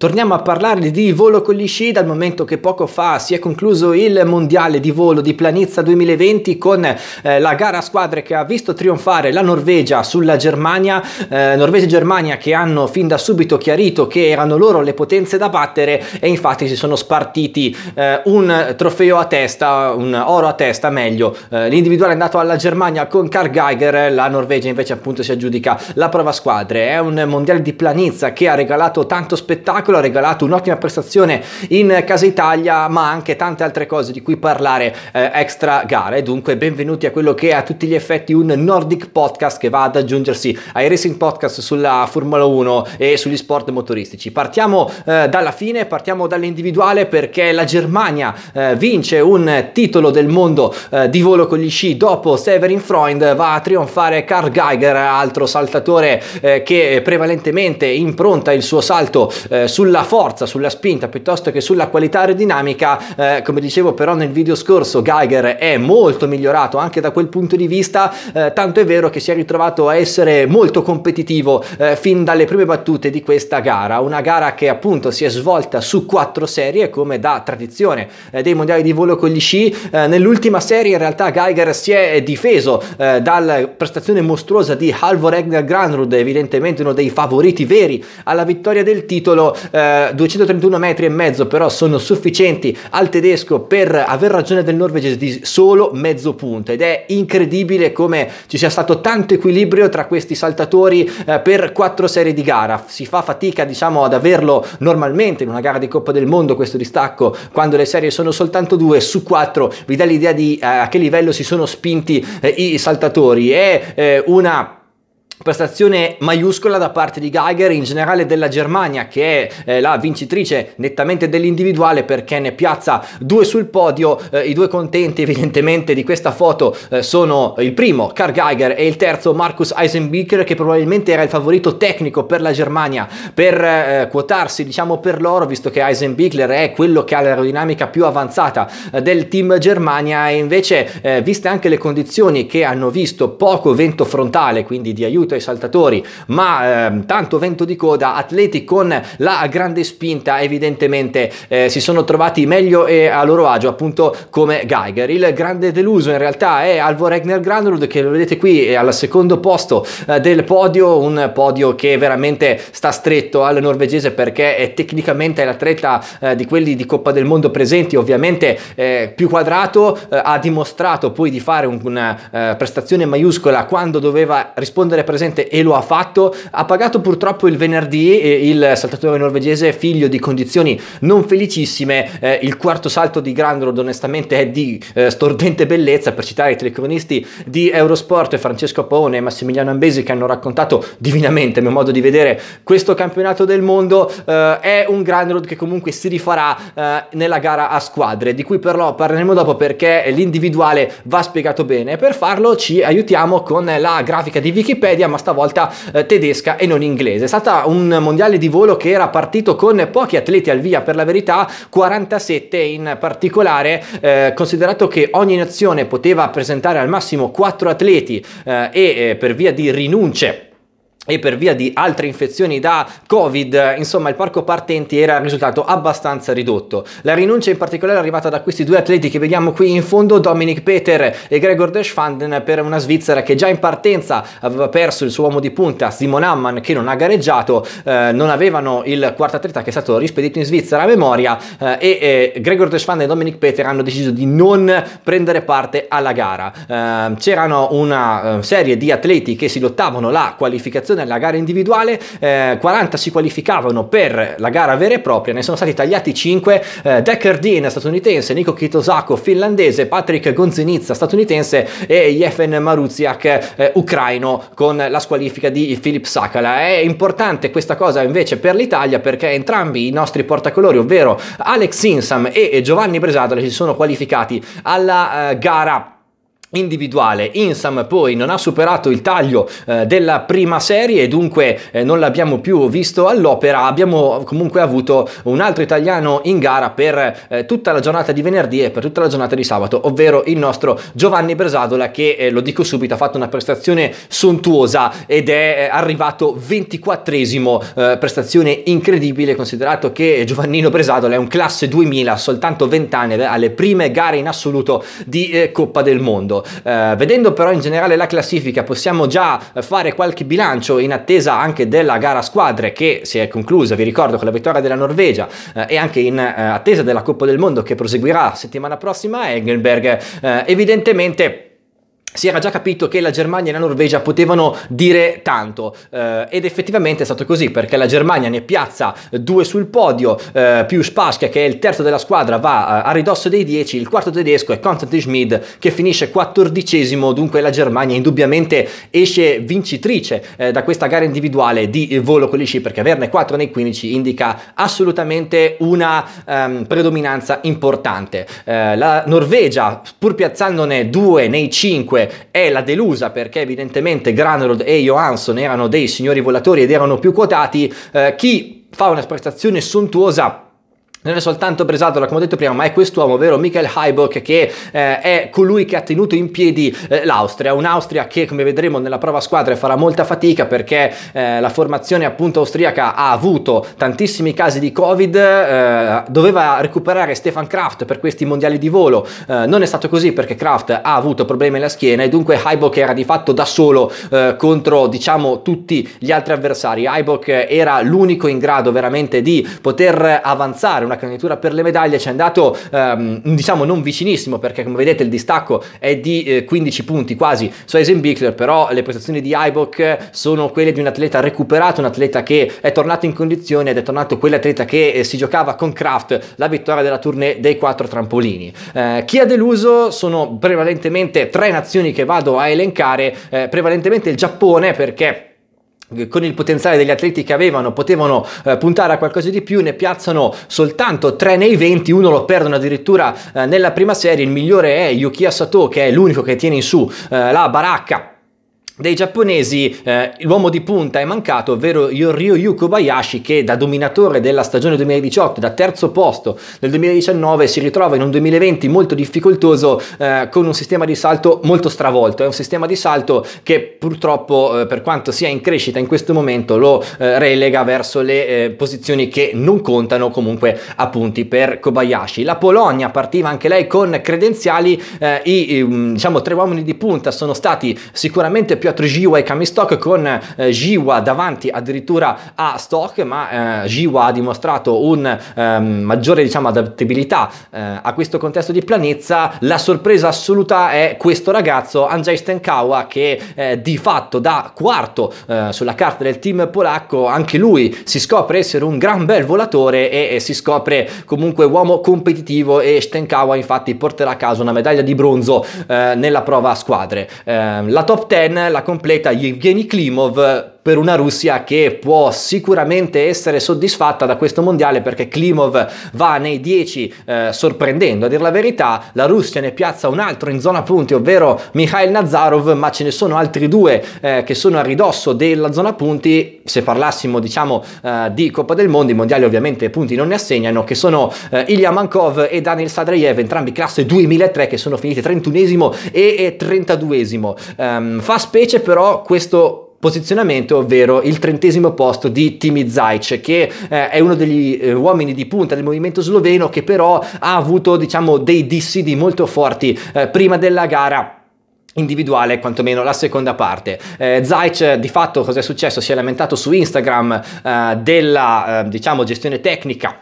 Torniamo a parlare di volo con gli sci dal momento che poco fa si è concluso il mondiale di volo di Planizza 2020 con eh, la gara a squadre che ha visto trionfare la Norvegia sulla Germania, eh, Norvegia e Germania che hanno fin da subito chiarito che erano loro le potenze da battere e infatti si sono spartiti eh, un trofeo a testa, un oro a testa meglio, eh, l'individuale è andato alla Germania con Karl Geiger, la Norvegia invece appunto si aggiudica la prova a squadre, è un mondiale di Planizza che ha regalato tanto spettacolo spettacolo, ha regalato un'ottima prestazione in Casa Italia, ma anche tante altre cose di cui parlare eh, extra gare. Dunque, benvenuti a quello che è a tutti gli effetti un Nordic Podcast che va ad aggiungersi ai Racing Podcast sulla Formula 1 e sugli sport motoristici. Partiamo eh, dalla fine, partiamo dall'individuale perché la Germania eh, vince un titolo del mondo eh, di volo con gli sci dopo Severin Freund va a trionfare Karl Geiger, altro saltatore eh, che prevalentemente impronta il suo salto eh, su sulla forza, sulla spinta piuttosto che sulla qualità aerodinamica, eh, come dicevo però nel video scorso Geiger è molto migliorato anche da quel punto di vista, eh, tanto è vero che si è ritrovato a essere molto competitivo eh, fin dalle prime battute di questa gara, una gara che appunto si è svolta su quattro serie come da tradizione eh, dei mondiali di volo con gli sci, eh, nell'ultima serie in realtà Geiger si è difeso eh, dalla prestazione mostruosa di Halvor Egner Granrud, evidentemente uno dei favoriti veri alla vittoria del titolo, eh, 231 metri e mezzo però sono sufficienti al tedesco per aver ragione del norvegese di solo mezzo punto ed è incredibile come ci sia stato tanto equilibrio tra questi saltatori eh, per quattro serie di gara si fa fatica diciamo ad averlo normalmente in una gara di Coppa del Mondo questo distacco quando le serie sono soltanto due su quattro vi dà l'idea di eh, a che livello si sono spinti eh, i saltatori è eh, una prestazione maiuscola da parte di Geiger in generale della Germania che è eh, la vincitrice nettamente dell'individuale perché ne piazza due sul podio eh, i due contenti evidentemente di questa foto eh, sono il primo Karl Geiger e il terzo Markus Eisenbicher che probabilmente era il favorito tecnico per la Germania per eh, quotarsi diciamo per loro visto che Eisenbichler è quello che ha l'aerodinamica più avanzata eh, del team Germania e invece eh, viste anche le condizioni che hanno visto poco vento frontale quindi di aiuto aiuto ai saltatori, ma eh, tanto vento di coda, atleti con la grande spinta evidentemente eh, si sono trovati meglio e a loro agio appunto come Geiger. Il grande deluso in realtà è Alvo Regner Granlund che lo vedete qui al secondo posto eh, del podio, un podio che veramente sta stretto al norvegese perché è tecnicamente l'atleta eh, di quelli di Coppa del Mondo presenti, ovviamente eh, più quadrato, eh, ha dimostrato poi di fare una prestazione maiuscola quando doveva rispondere presente presente e lo ha fatto, ha pagato purtroppo il venerdì eh, il saltatore norvegese figlio di condizioni non felicissime, eh, il quarto salto di Grandrod onestamente è di eh, stordente bellezza, per citare i telecronisti di Eurosport, Francesco Paone e Massimiliano Ambesi che hanno raccontato divinamente, a mio modo di vedere, questo campionato del mondo, eh, è un Grandrod che comunque si rifarà eh, nella gara a squadre, di cui però parleremo dopo perché l'individuale va spiegato bene, per farlo ci aiutiamo con la grafica di Wikipedia ma stavolta eh, tedesca e non inglese. È stato un mondiale di volo che era partito con pochi atleti al via, per la verità 47 in particolare, eh, considerato che ogni nazione poteva presentare al massimo 4 atleti eh, e eh, per via di rinunce e per via di altre infezioni da covid insomma il parco partenti era risultato abbastanza ridotto la rinuncia in particolare è arrivata da questi due atleti che vediamo qui in fondo Dominic Peter e Gregor Deschfanden per una Svizzera che già in partenza aveva perso il suo uomo di punta Simon Amman che non ha gareggiato eh, non avevano il quarto atleta che è stato rispedito in Svizzera a memoria eh, e eh, Gregor Deschfanden e Dominic Peter hanno deciso di non prendere parte alla gara eh, c'erano una eh, serie di atleti che si lottavano la qualificazione qualificazione gara individuale, eh, 40 si qualificavano per la gara vera e propria, ne sono stati tagliati 5, eh, Decker Dean statunitense, Nico Kitosako finlandese, Patrick Gonzinizza statunitense e Jefen Maruziak eh, ucraino con la squalifica di Filip Sakala. È importante questa cosa invece per l'Italia perché entrambi i nostri portacolori, ovvero Alex Insam e Giovanni Bresadole, si sono qualificati alla eh, gara individuale. Insam poi non ha superato il taglio eh, della prima serie e dunque eh, non l'abbiamo più visto all'opera. Abbiamo comunque avuto un altro italiano in gara per eh, tutta la giornata di venerdì e per tutta la giornata di sabato, ovvero il nostro Giovanni Bresadola che eh, lo dico subito ha fatto una prestazione sontuosa ed è eh, arrivato 24esimo, eh, prestazione incredibile considerato che Giovannino Bresadola è un classe 2000, soltanto 20 anni alle prime gare in assoluto di Coppa del Mondo. Eh, vedendo però in generale la classifica possiamo già fare qualche bilancio in attesa anche della gara squadre che si è conclusa, vi ricordo, con la vittoria della Norvegia eh, e anche in eh, attesa della Coppa del Mondo che proseguirà settimana prossima a Engelberg. Eh, evidentemente si era già capito che la Germania e la Norvegia potevano dire tanto eh, ed effettivamente è stato così perché la Germania ne piazza due sul podio eh, più Spaschia che è il terzo della squadra va eh, a ridosso dei dieci il quarto tedesco è Konstantin Schmid che finisce quattordicesimo dunque la Germania indubbiamente esce vincitrice eh, da questa gara individuale di volo con gli sci perché averne 4 nei 15 indica assolutamente una ehm, predominanza importante eh, la Norvegia pur piazzandone due nei 5 2 è la delusa perché evidentemente Granrod e Johansson erano dei signori volatori ed erano più quotati, eh, chi fa una prestazione sontuosa non è soltanto Bresadola, come ho detto prima, ma è quest'uomo, ovvero Michael Heibock, che eh, è colui che ha tenuto in piedi eh, l'Austria. Un'Austria che, come vedremo nella prova squadra, farà molta fatica perché eh, la formazione appunto austriaca ha avuto tantissimi casi di Covid, eh, doveva recuperare Stefan Kraft per questi mondiali di volo. Eh, non è stato così perché Kraft ha avuto problemi alla schiena e dunque Heibock era di fatto da solo eh, contro, diciamo, tutti gli altri avversari. Heibock era l'unico in grado veramente di poter avanzare una candidatura per le medaglie, ci è andato ehm, diciamo non vicinissimo perché come vedete il distacco è di eh, 15 punti quasi su Eisenbichler Bichler, però le prestazioni di Ibok sono quelle di un atleta recuperato, un atleta che è tornato in condizione ed è tornato quell'atleta che eh, si giocava con Kraft la vittoria della tournée dei quattro trampolini. Eh, chi ha deluso sono prevalentemente tre nazioni che vado a elencare, eh, prevalentemente il Giappone perché con il potenziale degli atleti che avevano potevano eh, puntare a qualcosa di più ne piazzano soltanto 3 nei 20 uno lo perdono addirittura eh, nella prima serie il migliore è Yukiya Sato che è l'unico che tiene in su eh, la baracca dei giapponesi eh, l'uomo di punta è mancato, ovvero Ryu Kobayashi che da dominatore della stagione 2018, da terzo posto nel 2019 si ritrova in un 2020 molto difficoltoso eh, con un sistema di salto molto stravolto, è un sistema di salto che purtroppo eh, per quanto sia in crescita in questo momento lo eh, relega verso le eh, posizioni che non contano comunque a punti per Kobayashi. La Polonia partiva anche lei con credenziali, eh, i, i mm, diciamo, tre uomini di punta sono stati sicuramente più Piotr Giwa e Kami con eh, Giwa davanti addirittura a Stock, ma eh, Giwa ha dimostrato un ehm, maggiore diciamo, adattabilità eh, a questo contesto di planezza. La sorpresa assoluta è questo ragazzo Andrzej Stenkawa che eh, di fatto da quarto eh, sulla carta del team polacco, anche lui si scopre essere un gran bel volatore e, e si scopre comunque uomo competitivo e Stenkawa infatti porterà a casa una medaglia di bronzo eh, nella prova a squadre. Ehm, la top 10, la la completa Yevgeny Klimov per una Russia che può sicuramente essere soddisfatta da questo mondiale perché Klimov va nei 10 eh, sorprendendo a dir la verità la Russia ne piazza un altro in zona punti ovvero Mikhail Nazarov ma ce ne sono altri due eh, che sono a ridosso della zona punti se parlassimo diciamo eh, di Coppa del Mondo i mondiali ovviamente punti non ne assegnano che sono eh, Ilya Mankov e Daniel Sadreyev entrambi classe 2003 che sono finiti 31esimo e 32esimo um, ehm, fa specie fece però questo posizionamento, ovvero il trentesimo posto di Timi Zajc, che eh, è uno degli eh, uomini di punta del movimento sloveno che però ha avuto diciamo dei dissidi molto forti eh, prima della gara individuale quantomeno la seconda parte eh, Zajc di fatto cosa è successo si è lamentato su Instagram eh, della eh, diciamo gestione tecnica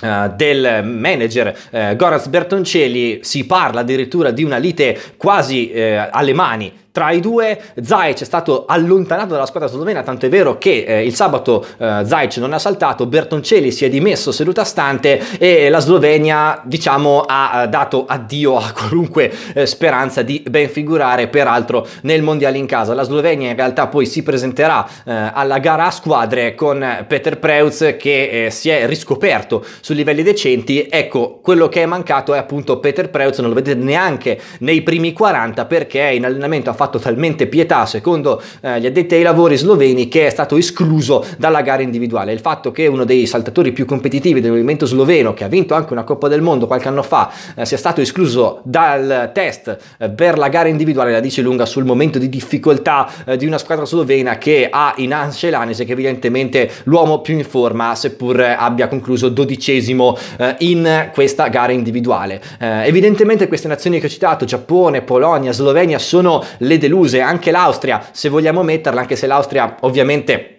Uh, del manager uh, Goraz Bertoncelli si parla addirittura di una lite quasi uh, alle mani tra i due Zajc è stato allontanato dalla squadra slovena, tanto è vero che eh, il sabato eh, Zajc non ha saltato, Bertoncelli si è dimesso seduta stante e la Slovenia diciamo ha eh, dato addio a qualunque eh, speranza di ben figurare peraltro nel mondiale in casa. La Slovenia in realtà poi si presenterà eh, alla gara a squadre con Peter Preutz che eh, si è riscoperto su livelli decenti. Ecco, quello che è mancato è appunto Peter Preutz non lo vedete neanche nei primi 40 perché in allenamento ha fatto talmente pietà secondo eh, gli addetti ai lavori sloveni che è stato escluso dalla gara individuale. Il fatto che uno dei saltatori più competitivi del movimento sloveno, che ha vinto anche una Coppa del Mondo qualche anno fa, eh, sia stato escluso dal test eh, per la gara individuale la dice lunga sul momento di difficoltà eh, di una squadra slovena che ha in Ancelanese che evidentemente l'uomo più in forma seppur abbia concluso dodicesimo eh, in questa gara individuale. Eh, evidentemente queste nazioni che ho citato, Giappone, Polonia, Slovenia, sono le le deluse anche l'Austria, se vogliamo metterla, anche se l'Austria ovviamente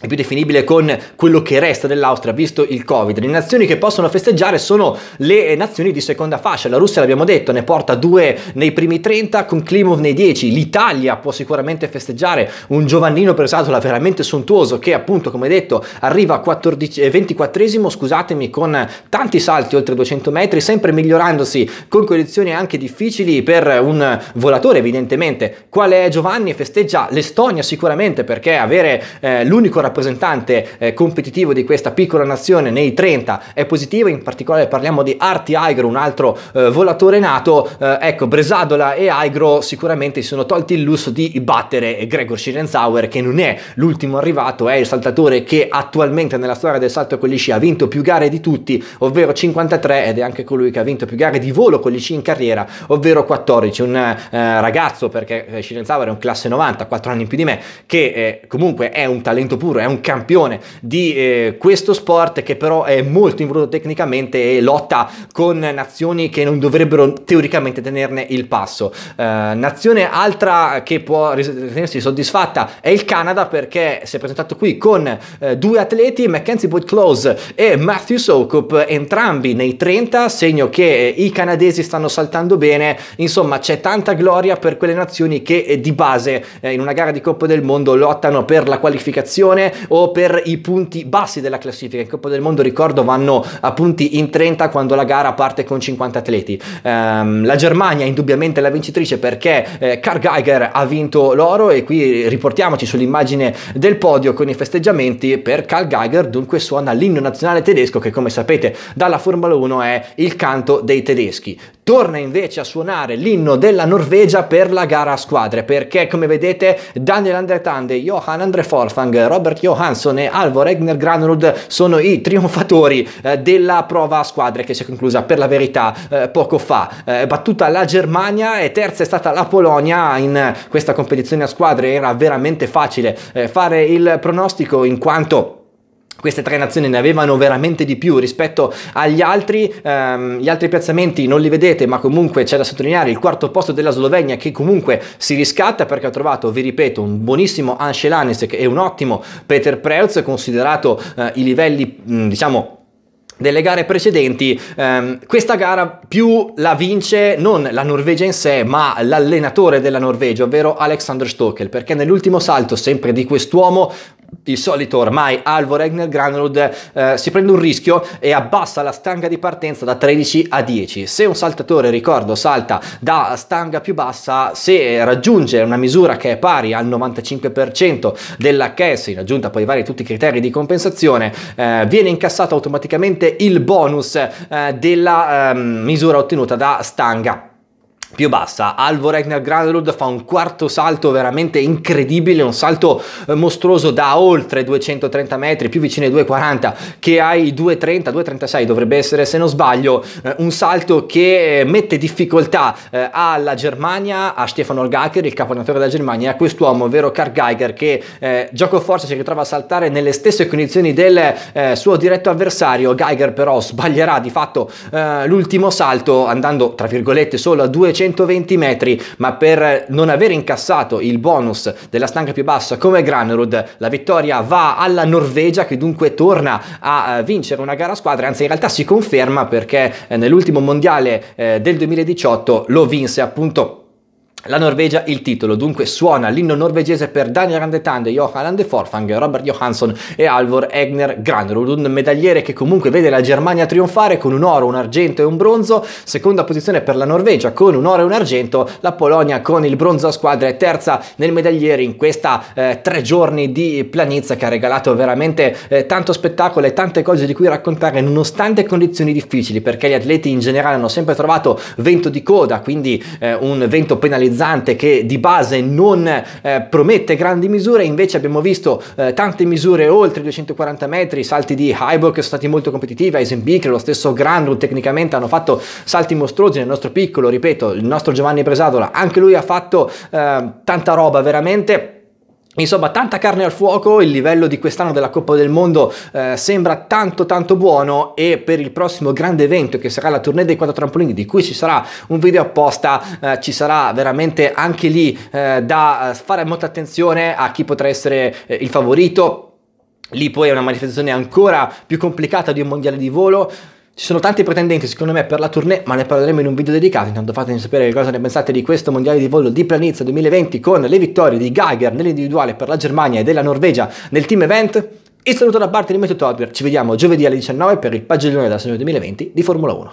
è più definibile con quello che resta dell'Austria visto il Covid. Le nazioni che possono festeggiare sono le eh, nazioni di seconda fascia. La Russia, l'abbiamo detto, ne porta due nei primi 30 con Klimov nei 10. L'Italia può sicuramente festeggiare un Giovannino per Satola veramente sontuoso che appunto, come detto, arriva a 14, 24esimo, eh, scusatemi, con tanti salti oltre 200 metri, sempre migliorandosi con condizioni anche difficili per un volatore evidentemente. Qual è Giovanni? Festeggia l'Estonia sicuramente perché avere eh, l'unico rapporto rappresentante eh, competitivo di questa piccola nazione nei 30 è positivo, in particolare parliamo di Arti Aigro, un altro eh, volatore nato, eh, ecco Bresadola e Aigro sicuramente si sono tolti il lusso di battere Gregor Schlenzauer che non è l'ultimo arrivato, è il saltatore che attualmente nella storia del salto con gli sci ha vinto più gare di tutti, ovvero 53 ed è anche colui che ha vinto più gare di volo con gli sci in carriera, ovvero 14, un eh, ragazzo perché eh, Schlenzauer è un classe 90, 4 anni più di me, che eh, comunque è un talento puro Arturo è un campione di eh, questo sport che però è molto involuto tecnicamente e lotta con nazioni che non dovrebbero teoricamente tenerne il passo. Eh, nazione altra che può ritenersi soddisfatta è il Canada perché si è presentato qui con eh, due atleti, Mackenzie Boyd Close e Matthew Soukup, entrambi nei 30, segno che eh, i canadesi stanno saltando bene, insomma c'è tanta gloria per quelle nazioni che eh, di base eh, in una gara di Coppa del Mondo lottano per la qualificazione o per i punti bassi della classifica. In Coppa del Mondo, ricordo, vanno a punti in 30 quando la gara parte con 50 atleti. Ehm, la Germania è indubbiamente la vincitrice perché eh, Karl Geiger ha vinto l'oro e qui riportiamoci sull'immagine del podio con i festeggiamenti per Karl Geiger, dunque suona l'inno nazionale tedesco che come sapete dalla Formula 1 è il canto dei tedeschi torna invece a suonare l'inno della Norvegia per la gara a squadre perché come vedete Daniel Andretande, Johan Andre Forfang, Robert Johansson e Alvor Egner Granerud sono i trionfatori eh, della prova a squadre che si è conclusa per la verità eh, poco fa. Eh, battuta la Germania e terza è stata la Polonia in questa competizione a squadre era veramente facile eh, fare il pronostico in quanto queste tre nazioni ne avevano veramente di più rispetto agli altri ehm, gli altri piazzamenti non li vedete ma comunque c'è da sottolineare il quarto posto della Slovenia che comunque si riscatta perché ha trovato vi ripeto un buonissimo Anselanis e un ottimo Peter Preuz considerato eh, i livelli mh, diciamo delle gare precedenti, ehm, questa gara più la vince non la Norvegia in sé, ma l'allenatore della Norvegia, ovvero Alexander Stokel, perché nell'ultimo salto, sempre di quest'uomo, il solito ormai Alvo Regner Granlund eh, si prende un rischio e abbassa la stanga di partenza da 13 a 10 se un saltatore ricordo salta da stanga più bassa se raggiunge una misura che è pari al 95% della in aggiunta poi vari tutti i criteri di compensazione eh, viene incassato automaticamente il bonus eh, della eh, misura ottenuta da Stanga più bassa. Alvo Ragnar Granerud fa un quarto salto veramente incredibile, un salto eh, mostruoso da oltre 230 metri, più vicino ai 240 che ai 230, 236 dovrebbe essere se non sbaglio, eh, un salto che eh, mette difficoltà alla Germania, a Stefano Olgacher, il caponatore della Germania, e a quest'uomo, ovvero Karl Geiger, che eh, gioco forza si ritrova a saltare nelle stesse condizioni del eh, suo diretto avversario. Geiger però sbaglierà di fatto eh, l'ultimo salto andando tra virgolette solo a 200 520 metri, ma per non aver incassato il bonus della stanga più bassa come Granerud, la vittoria va alla Norvegia che dunque torna a eh, vincere una gara a squadre, anzi in realtà si conferma perché eh, nell'ultimo mondiale eh, del 2018 lo vinse appunto la Norvegia il titolo, dunque suona l'inno norvegese per Daniel Randetande, Johan de Forfang, Robert Johansson e Alvor Egner Granerud, un medagliere che comunque vede la Germania trionfare con un oro, un argento e un bronzo, seconda posizione per la Norvegia con un oro e un argento, la Polonia con il bronzo a squadra e terza nel medagliere in questa eh, tre giorni di planizia che ha regalato veramente eh, tanto spettacolo e tante cose di cui raccontare nonostante condizioni difficili perché gli atleti in generale hanno sempre trovato vento di coda, quindi eh, un vento penalizzato polarizzante che di base non eh, promette grandi misure, invece abbiamo visto eh, tante misure oltre i 240 metri, i salti di Hyborg sono stati molto competitivi, Eisenbichler, lo stesso Granlund tecnicamente hanno fatto salti mostruosi nel nostro piccolo, ripeto, il nostro Giovanni Presadola, anche lui ha fatto eh, tanta roba veramente Insomma, tanta carne al fuoco, il livello di quest'anno della Coppa del Mondo eh, sembra tanto tanto buono e per il prossimo grande evento che sarà la tournée dei quattro trampolini di cui ci sarà un video apposta, eh, ci sarà veramente anche lì eh, da eh, fare molta attenzione a chi potrà essere eh, il favorito. Lì poi è una manifestazione ancora più complicata di un mondiale di volo. Ci sono tanti pretendenti secondo me per la tournée, ma ne parleremo in un video dedicato. Intanto fatemi sapere cosa ne pensate di questo mondiale di volo di Planizia 2020 con le vittorie di Geiger nell'individuale per la Germania e della Norvegia nel team event. Il saluto da parte di Meteo Toddler, ci vediamo giovedì alle 19 per il pagellone della stagione 2020 di Formula 1.